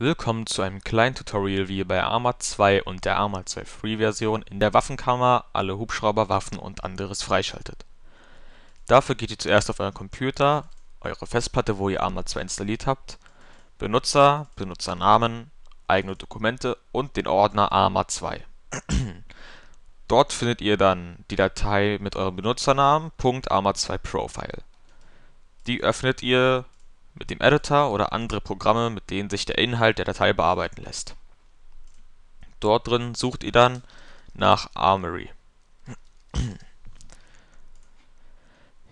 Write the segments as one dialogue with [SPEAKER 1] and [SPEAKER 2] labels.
[SPEAKER 1] Willkommen zu einem kleinen Tutorial wie bei Arma 2 und der Arma 2 Free Version in der Waffenkammer alle Hubschrauber, Waffen und anderes freischaltet. Dafür geht ihr zuerst auf euren Computer, eure Festplatte, wo ihr Arma 2 installiert habt, Benutzer, Benutzernamen, eigene Dokumente und den Ordner Arma 2. Dort findet ihr dann die Datei mit eurem Benutzernamen .arma2profile. Die öffnet ihr mit dem Editor oder andere Programme, mit denen sich der Inhalt der Datei bearbeiten lässt. Dort drin sucht ihr dann nach Armory.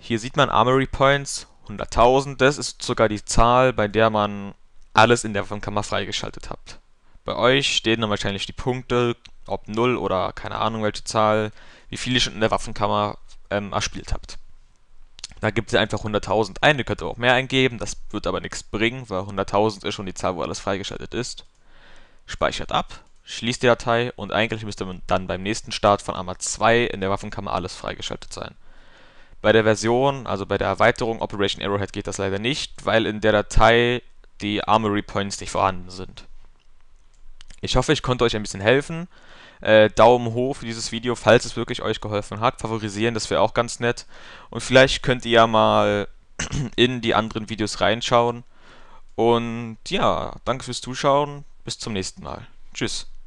[SPEAKER 1] Hier sieht man Armory Points 100.000, das ist sogar die Zahl, bei der man alles in der Waffenkammer freigeschaltet habt. Bei euch stehen dann wahrscheinlich die Punkte, ob 0 oder keine Ahnung welche Zahl, wie viele ihr schon in der Waffenkammer ähm, erspielt habt. Da gibt sie einfach 100.000 ein. Ihr könnt aber auch mehr eingeben. Das wird aber nichts bringen, weil 100.000 ist schon die Zahl, wo alles freigeschaltet ist. Speichert ab, schließt die Datei und eigentlich müsste dann beim nächsten Start von Arma 2 in der Waffenkammer alles freigeschaltet sein. Bei der Version, also bei der Erweiterung Operation Arrowhead geht das leider nicht, weil in der Datei die Armory Points nicht vorhanden sind. Ich hoffe, ich konnte euch ein bisschen helfen. Äh, Daumen hoch für dieses Video, falls es wirklich euch geholfen hat. Favorisieren, das wäre auch ganz nett. Und vielleicht könnt ihr ja mal in die anderen Videos reinschauen. Und ja, danke fürs Zuschauen. Bis zum nächsten Mal. Tschüss.